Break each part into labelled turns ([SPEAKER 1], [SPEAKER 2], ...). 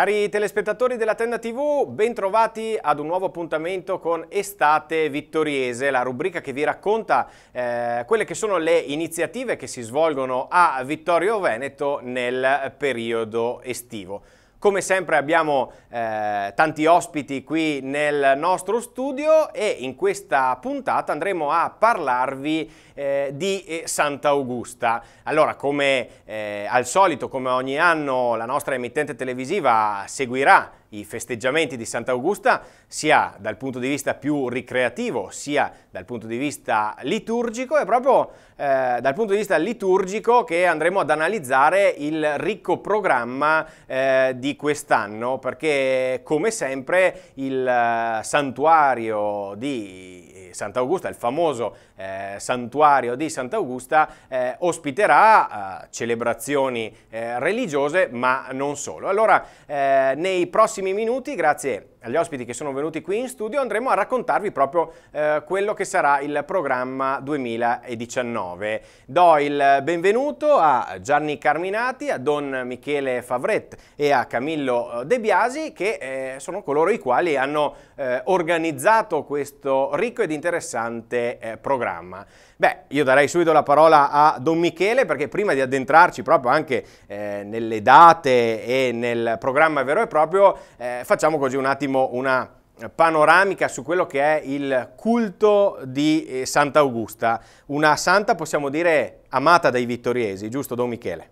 [SPEAKER 1] Cari telespettatori della Tenda TV, bentrovati ad un nuovo appuntamento con Estate Vittoriese, la rubrica che vi racconta eh, quelle che sono le iniziative che si svolgono a Vittorio Veneto nel periodo estivo. Come sempre abbiamo eh, tanti ospiti qui nel nostro studio e in questa puntata andremo a parlarvi eh, di eh, Sant'Augusta. Allora, come eh, al solito, come ogni anno, la nostra emittente televisiva seguirà i festeggiamenti di Sant'Augusta sia dal punto di vista più ricreativo sia dal punto di vista liturgico è proprio eh, dal punto di vista liturgico che andremo ad analizzare il ricco programma eh, di quest'anno perché come sempre il eh, santuario di Sant'Augusta, il famoso eh, santuario di Sant'Augusta eh, ospiterà eh, celebrazioni eh, religiose ma non solo. Allora eh, nei prossimi minuti, grazie agli ospiti che sono venuti qui in studio andremo a raccontarvi proprio eh, quello che sarà il programma 2019. Do il benvenuto a Gianni Carminati, a Don Michele Favret e a Camillo eh, De Biasi che eh, sono coloro i quali hanno eh, organizzato questo ricco ed interessante eh, programma. Beh, io darei subito la parola a Don Michele perché prima di addentrarci proprio anche eh, nelle date e nel programma vero e proprio, eh, facciamo così un attimo una panoramica su quello che è il culto di eh, Sant'Augusta, una santa possiamo dire amata dai vittoriesi, giusto Don Michele?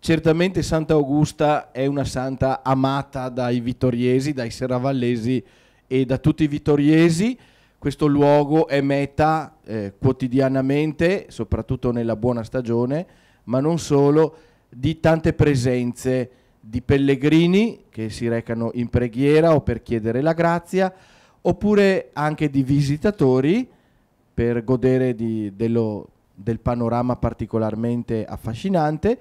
[SPEAKER 2] Certamente Sant'Augusta è una santa amata dai vittoriesi, dai serravallesi e da tutti i vittoriesi questo luogo è meta eh, quotidianamente, soprattutto nella buona stagione, ma non solo, di tante presenze di pellegrini che si recano in preghiera o per chiedere la grazia, oppure anche di visitatori per godere di, dello, del panorama particolarmente affascinante,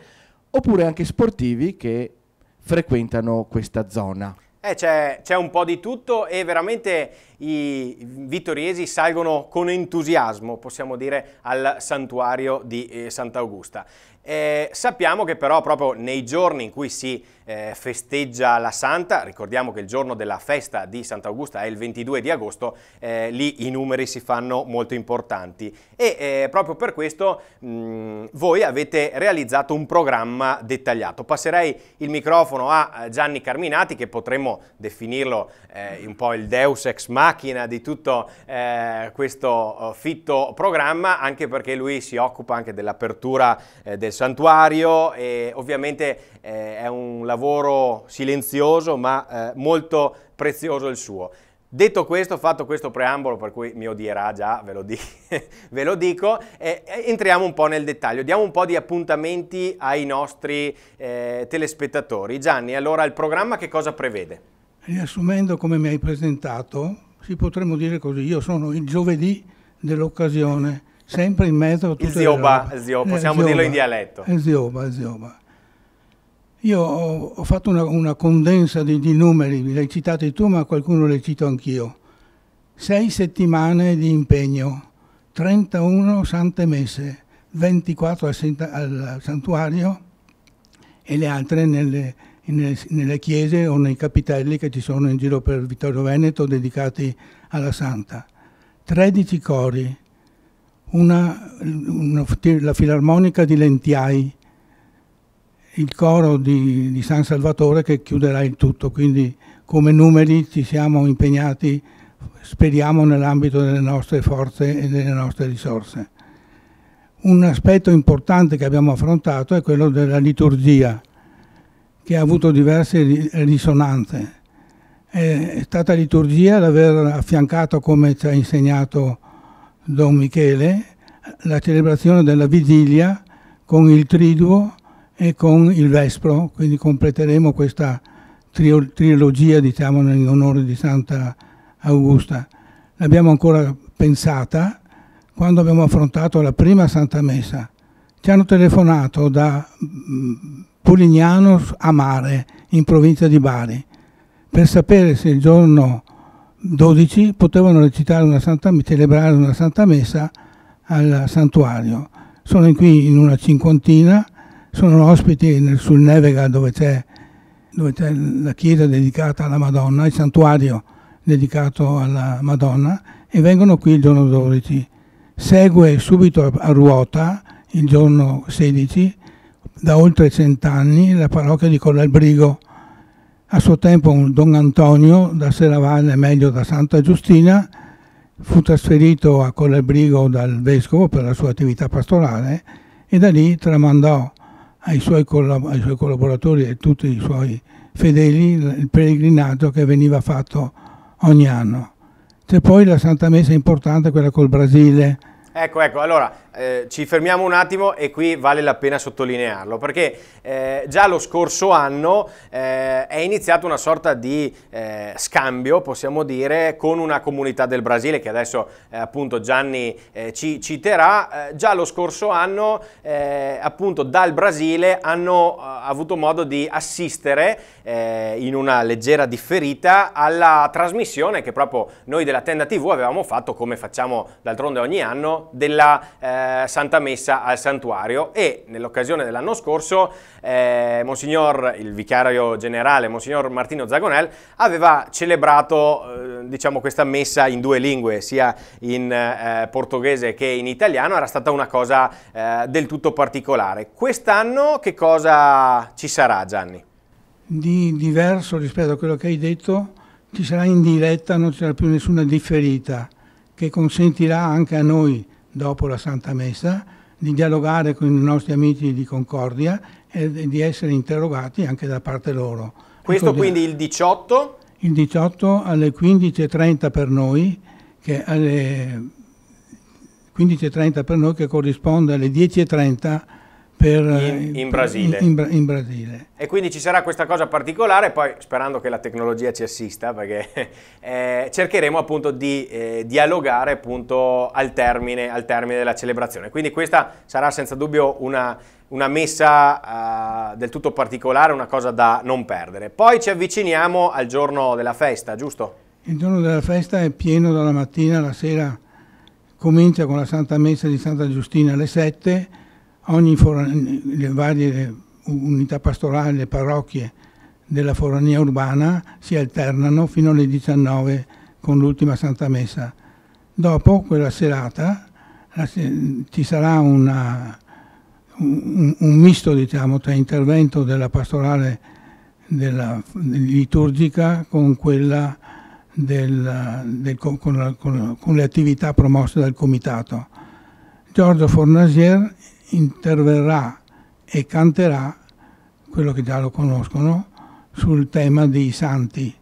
[SPEAKER 2] oppure anche sportivi che frequentano questa zona.
[SPEAKER 1] Eh, c'è, c'è, un po' di tutto e veramente i vittoriesi salgono con entusiasmo, possiamo dire, al santuario di eh, Sant'Augusta. Eh, sappiamo che però proprio nei giorni in cui si eh, festeggia la Santa, ricordiamo che il giorno della festa di Sant'Augusta è il 22 di agosto, eh, lì i numeri si fanno molto importanti e eh, proprio per questo mh, mm, voi avete realizzato un programma dettagliato. Passerei il microfono a eh, Gianni Carminati che potremmo definirlo eh, un po' il deus ex machina di tutto questo oh, fitto programma anche perché lui si occupa anche dell'apertura del santuario e ovviamente eh, è un lavoro silenzioso ma eh, molto prezioso il suo. Detto questo, fatto questo preambolo, per cui mi odierà già, ve lo, di ve lo dico, eh, eh, entriamo un po' nel dettaglio, diamo un po' di appuntamenti ai nostri eh, telespettatori. Gianni, allora il programma che cosa prevede?
[SPEAKER 3] Riassumendo come mi hai presentato, si potremmo dire così, io sono il giovedì dell'occasione, sempre in mezzo a tutto Zioba, zio, eh, possiamo zioba, dirlo in dialetto. Eh, zioba, eh, zioba. Io ho, ho fatto una, una condensa di, di, numeri, li hai citati tu, ma qualcuno li cito anch'io. Sei settimane di impegno, 31 sante messe, 24 al, al santuario e le altre nelle, nelle, nelle chiese o nei capitelli che ci sono in giro per Vittorio Veneto dedicati alla santa. 13 cori, una, una, la filarmonica di Lentiai, il coro di, di, San Salvatore che chiuderà il tutto, quindi come numeri ci siamo impegnati, speriamo, nell'ambito delle nostre forze e delle nostre risorse. Un aspetto importante che abbiamo affrontato è quello della liturgia, che ha avuto diverse risonanze. È stata liturgia l'aver affiancato, come ci ha insegnato Don Michele la celebrazione della vigilia con il triduo e con il vespro, quindi completeremo questa trilogia diciamo in onore di Santa Augusta. L'abbiamo ancora pensata quando abbiamo affrontato la prima Santa Messa. Ci hanno telefonato da mm, Polignano a Mare, in provincia di Bari, per sapere se il giorno 12 potevano recitare una santa, celebrare una santa messa al santuario. Sono qui in una cinquantina, sono ospiti nel, sul Nevega dove c'è, dove c'è la chiesa dedicata alla Madonna, il santuario dedicato alla Madonna e vengono qui il giorno 12. Segue subito a ruota il giorno 16, da oltre cent'anni, la parrocchia di Collalbrigo, a suo tempo Don Antonio da Seravalle, meglio da Santa Giustina, fu trasferito a Colabrigo dal vescovo per la sua attività pastorale e da lì tramandò ai suoi, ai suoi collaboratori e tutti i suoi fedeli il pellegrinaggio che veniva fatto ogni anno. C'è poi la Santa Messa importante, quella col Brasile.
[SPEAKER 1] Ecco, ecco, allora eh, ci fermiamo un attimo e qui vale la pena sottolinearlo perché eh, già lo scorso anno eh, è iniziato una sorta di eh, scambio, possiamo dire, con una comunità del Brasile che adesso eh, appunto Gianni ci citerà. già lo scorso anno appunto dal Brasile hanno avuto modo di assistere in una leggera differita alla trasmissione che proprio noi della tenda TV avevamo fatto come facciamo d'altronde ogni anno della eh, Santa Messa al santuario e nell'occasione dell'anno scorso eh, Monsignor, il vicario generale, Monsignor Martino Zagonel, aveva celebrato eh, diciamo, questa messa in due lingue, sia in eh, portoghese che in italiano, era stata una cosa eh, del tutto particolare. Quest'anno che cosa ci sarà Gianni?
[SPEAKER 3] Di diverso rispetto a quello che hai detto, ci sarà in diretta, non ci sarà più nessuna differita che consentirà anche a noi dopo la Santa Messa, di dialogare con i nostri amici di Concordia e di essere interrogati anche da parte loro. Questo Ricordiamo. Ecco, quindi il 18? Il 18 alle 15.30 per noi, che alle 15.30 per noi che corrisponde alle 10.30 per, in, eh, in, Brasile. In, in, Brasile.
[SPEAKER 1] E quindi ci sarà questa cosa particolare, poi sperando che la tecnologia ci assista, perché eh, cercheremo appunto di eh, dialogare appunto al termine, al termine, della celebrazione. Quindi questa sarà senza dubbio una, una messa eh, del tutto particolare, una cosa da non perdere. Poi ci avviciniamo al giorno della festa, giusto?
[SPEAKER 3] Il giorno della festa è pieno dalla mattina alla sera, comincia con la Santa Messa di Santa Giustina alle 7 Ogni forania, le varie unità pastorali, le parrocchie della forania urbana si alternano fino alle 19 con l'ultima Santa Messa. Dopo quella serata ci sarà una, un, un, misto diciamo, tra intervento della pastorale della, liturgica con quella del, del, con, la, con, con, le attività promosse dal comitato. Giorgio Fornasier interverrà e canterà, quello che già lo conoscono, sul tema dei santi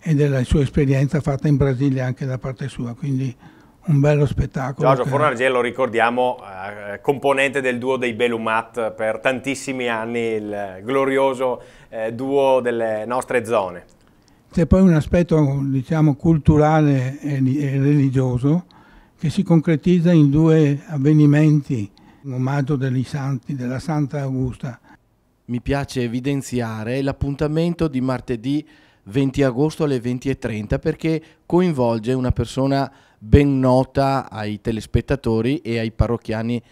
[SPEAKER 3] e della sua esperienza fatta in Brasile anche da parte sua, quindi un bello spettacolo. Giorgio che... Fornargello,
[SPEAKER 1] ricordiamo, eh, componente del duo dei Belumat per tantissimi anni, il glorioso eh, duo delle nostre zone.
[SPEAKER 3] C'è poi un aspetto, diciamo, culturale e, e religioso che si concretizza in due avvenimenti omaggio degli santi, della Santa Augusta.
[SPEAKER 2] Mi piace evidenziare l'appuntamento di martedì 20 agosto alle 20.30 perché coinvolge una persona ben nota ai telespettatori e ai parrocchiani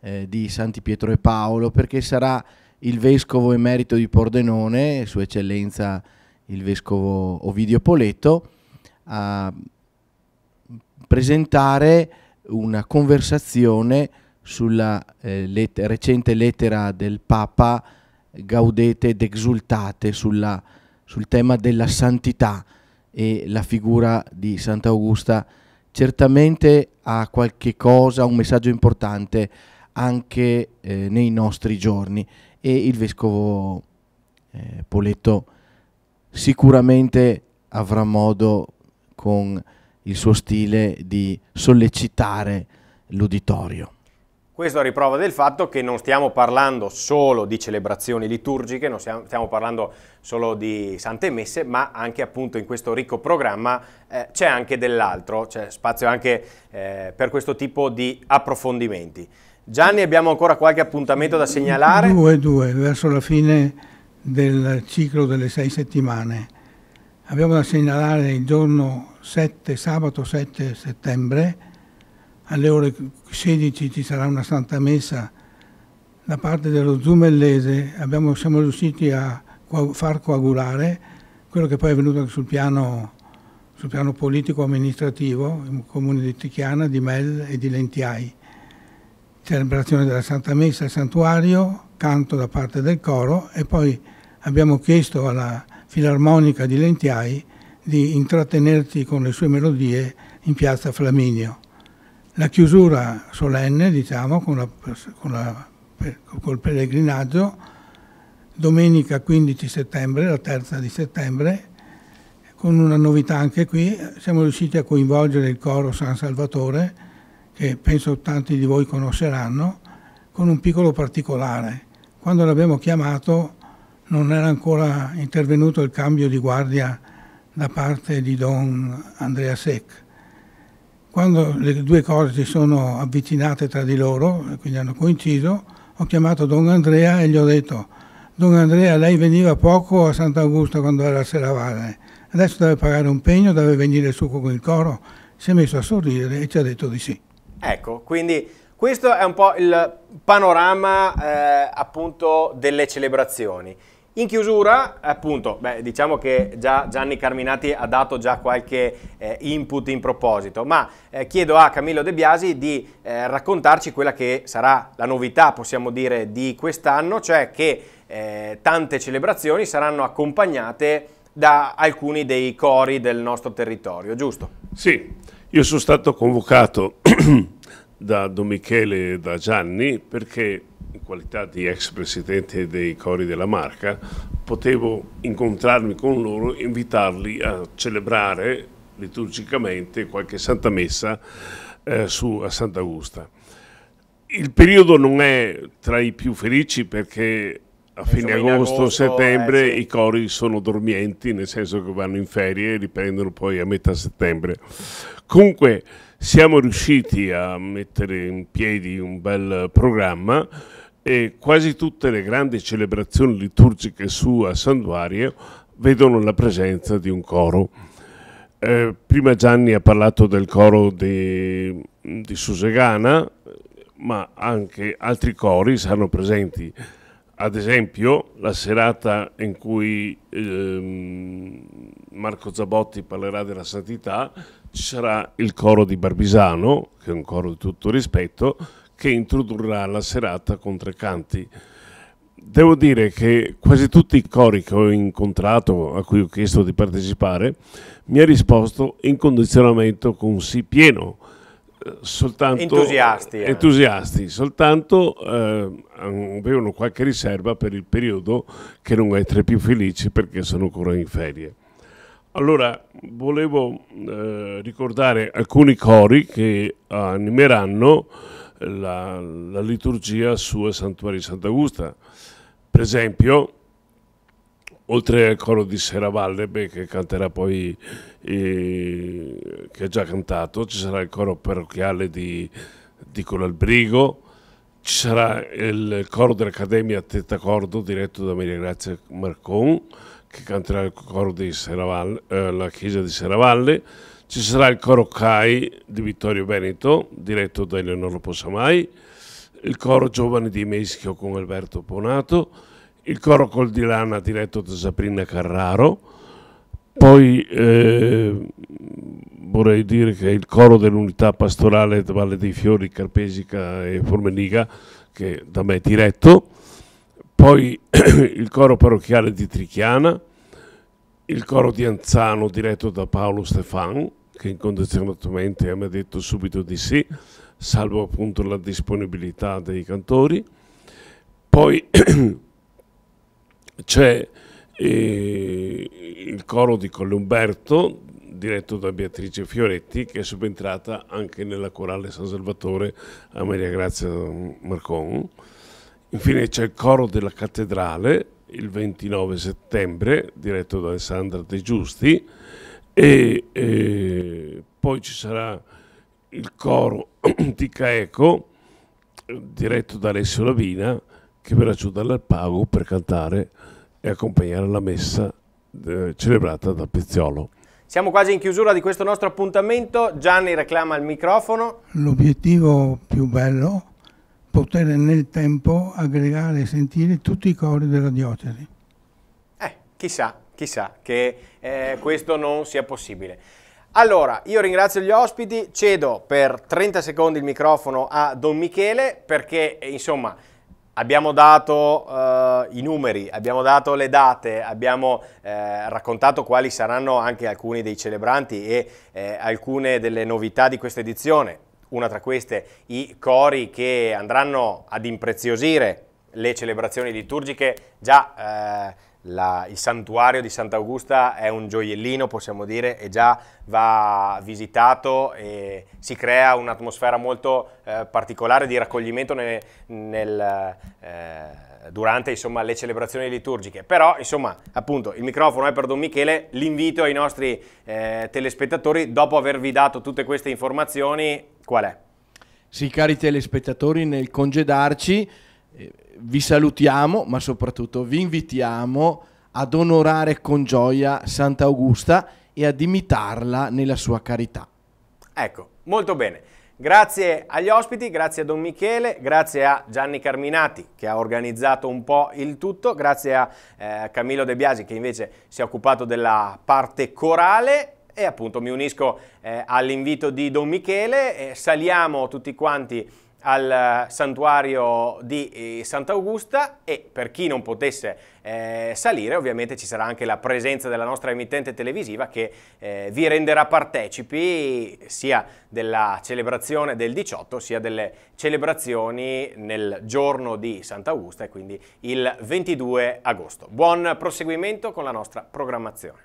[SPEAKER 2] eh, di Santi Pietro e Paolo perché sarà il vescovo emerito di Pordenone, Sua Eccellenza il vescovo Ovidio Poletto, a presentare una conversazione sulla eh, let recente lettera del Papa Gaudete ed Exultate sulla, sul tema della santità e la figura di Sant'Augusta certamente ha qualche cosa, un messaggio importante anche eh, nei nostri giorni e il Vescovo eh, Poletto sicuramente avrà modo con il suo stile di sollecitare l'uditorio.
[SPEAKER 1] Questo a riprova del fatto che non stiamo parlando solo di celebrazioni liturgiche, non stiamo, stiamo parlando solo di sante messe, ma anche appunto in questo ricco programma eh, c'è anche dell'altro, c'è spazio anche eh, per questo tipo di approfondimenti. Gianni, abbiamo ancora qualche appuntamento da segnalare? Due,
[SPEAKER 3] due, verso la fine del ciclo delle sei settimane. Abbiamo da segnalare il giorno 7, sabato 7 settembre, alle ore 16 ci sarà una santa messa da parte dello Zumellese, abbiamo, siamo riusciti a far coagulare quello che poi è venuto sul piano, sul piano politico-amministrativo, in comune di Tichiana, di Mel e di Lentiai. Celebrazione della Santa Messa al santuario, canto da parte del coro e poi abbiamo chiesto alla Filarmonica di Lentiai di intrattenerti con le sue melodie in piazza Flaminio. La chiusura solenne, diciamo, con la, con la, col pellegrinaggio, domenica 15 settembre, la terza di settembre, con una novità anche qui, siamo riusciti a coinvolgere il coro San Salvatore, che penso tanti di voi conosceranno, con un piccolo particolare. Quando l'abbiamo chiamato non era ancora intervenuto il cambio di guardia da parte di Don Andrea Sec quando le due cose si sono avvicinate tra di loro, quindi hanno coinciso, ho chiamato Don Andrea e gli ho detto Don Andrea, lei veniva poco a Sant'Augusto quando era a Seravane, adesso deve pagare un pegno, deve venire su con il coro. Si è messo a sorridere e ci ha detto di sì.
[SPEAKER 1] Ecco, quindi questo è un po' il panorama eh, appunto delle celebrazioni. In chiusura, appunto, beh, diciamo che già Gianni Carminati ha dato già qualche eh, input in proposito, ma eh, chiedo a Camillo De Biasi di eh, raccontarci quella che sarà la novità, possiamo dire, di quest'anno, cioè che eh, tante celebrazioni saranno accompagnate da alcuni dei cori del nostro territorio,
[SPEAKER 4] giusto? Sì, io sono stato convocato da Don Michele e da Gianni perché qualità di ex presidente dei cori della Marca, potevo incontrarmi con loro invitarli a celebrare liturgicamente qualche Santa Messa eh, su, a Sant'Augusta. Il periodo non è tra i più felici perché a fine agosto, agosto, eh, settembre eh, sì. i cori sono dormienti, nel senso che vanno in ferie e riprendono poi a metà settembre. Comunque siamo riusciti a mettere in piedi un bel programma e quasi tutte le grandi celebrazioni liturgiche su a San vedono la presenza di un coro. Eh, prima Gianni ha parlato del coro di, di Susegana, ma anche altri cori saranno presenti. Ad esempio, la serata in cui ehm, Marco Zabotti parlerà della santità, ci sarà il coro di Barbisano, che è un coro di tutto rispetto, che introdurrà la serata con tre canti. Devo dire che quasi tutti i cori che ho incontrato, a cui ho chiesto di partecipare, mi ha risposto in condizionamento con sì pieno, eh, soltanto entusiasti, eh. entusiasti soltanto eh, avevano qualche riserva per il periodo che non è tra i più felici perché sono ancora in ferie. Allora, volevo eh, ricordare alcuni cori che animeranno la, la liturgia sul santuario di Sant'Augusta. Per esempio, oltre al coro di Sera Vallebe che canterà poi, eh, che ha già cantato, ci sarà il coro parrocchiale di, di Colalbrigo, ci sarà il coro dell'Accademia Tettacordo diretto da Maria Grazia Marcon che canterà il coro di Seravalle, eh, la chiesa di Seravalle, ci sarà il coro CAI di Vittorio Veneto, diretto da Eleonora Posamai, il coro Giovani di Meschio con Alberto Ponato, il coro Col di Lana diretto da Sabrina Carraro, poi eh, vorrei dire che il coro dell'unità pastorale Valle dei Fiori, Carpesica e Formeniga, che da me è diretto, poi il coro parrocchiale di Trichiana, il coro di Anzano diretto da Paolo Stefano, che incondizionatamente ha detto subito di sì, salvo appunto la disponibilità dei cantori. Poi c'è eh, il coro di Columberto, diretto da Beatrice Fioretti, che è subentrata anche nella corale San Salvatore a Maria Grazia Marcon. Infine c'è il coro della cattedrale, il 29 settembre, diretto da Alessandra De Giusti, e eh, poi ci sarà il coro di Caeco diretto da Alessio Lavina che verrà giù dall'Alpago per cantare e accompagnare la messa eh, celebrata da Pezziolo.
[SPEAKER 1] Siamo quasi in chiusura di questo nostro appuntamento, Gianni reclama il microfono.
[SPEAKER 3] L'obiettivo più bello è poter nel tempo aggregare e sentire tutti i cori della diocesi.
[SPEAKER 1] Eh, chissà, chissà che eh, questo non sia possibile. Allora, io ringrazio gli ospiti, cedo per 30 secondi il microfono a Don Michele perché, eh, insomma, abbiamo dato eh, i numeri, abbiamo dato le date, abbiamo eh, raccontato quali saranno anche alcuni dei celebranti e eh, alcune delle novità di questa edizione. Una tra queste i cori che andranno ad impreziosire le celebrazioni liturgiche già eh, la, il santuario di Sant'Augusta è un gioiellino, possiamo dire, e già va visitato e si crea un'atmosfera molto eh, particolare di raccoglimento nel, nel, eh, durante insomma, le celebrazioni liturgiche. Però, insomma, appunto, il microfono è per Don Michele, l'invito ai nostri eh, telespettatori, dopo avervi dato tutte queste informazioni, qual è?
[SPEAKER 2] Sì, cari telespettatori, nel congedarci eh, vi salutiamo, ma soprattutto vi invitiamo ad onorare con gioia Sant'Augusta e ad imitarla nella sua carità.
[SPEAKER 1] Ecco, molto bene. Grazie agli ospiti, grazie a Don Michele, grazie a Gianni Carminati che ha organizzato un po' il tutto, grazie a eh, Camillo De Biasi che invece si è occupato della parte corale e appunto mi unisco eh, all'invito di Don Michele, eh, saliamo tutti quanti al eh, santuario di eh, Sant'Augusta e per chi non potesse eh, salire ovviamente ci sarà anche la presenza della nostra emittente televisiva che eh, vi renderà partecipi sia della celebrazione del 18 sia delle celebrazioni nel giorno di Sant'Augusta e quindi il 22 agosto. Buon proseguimento con la nostra programmazione.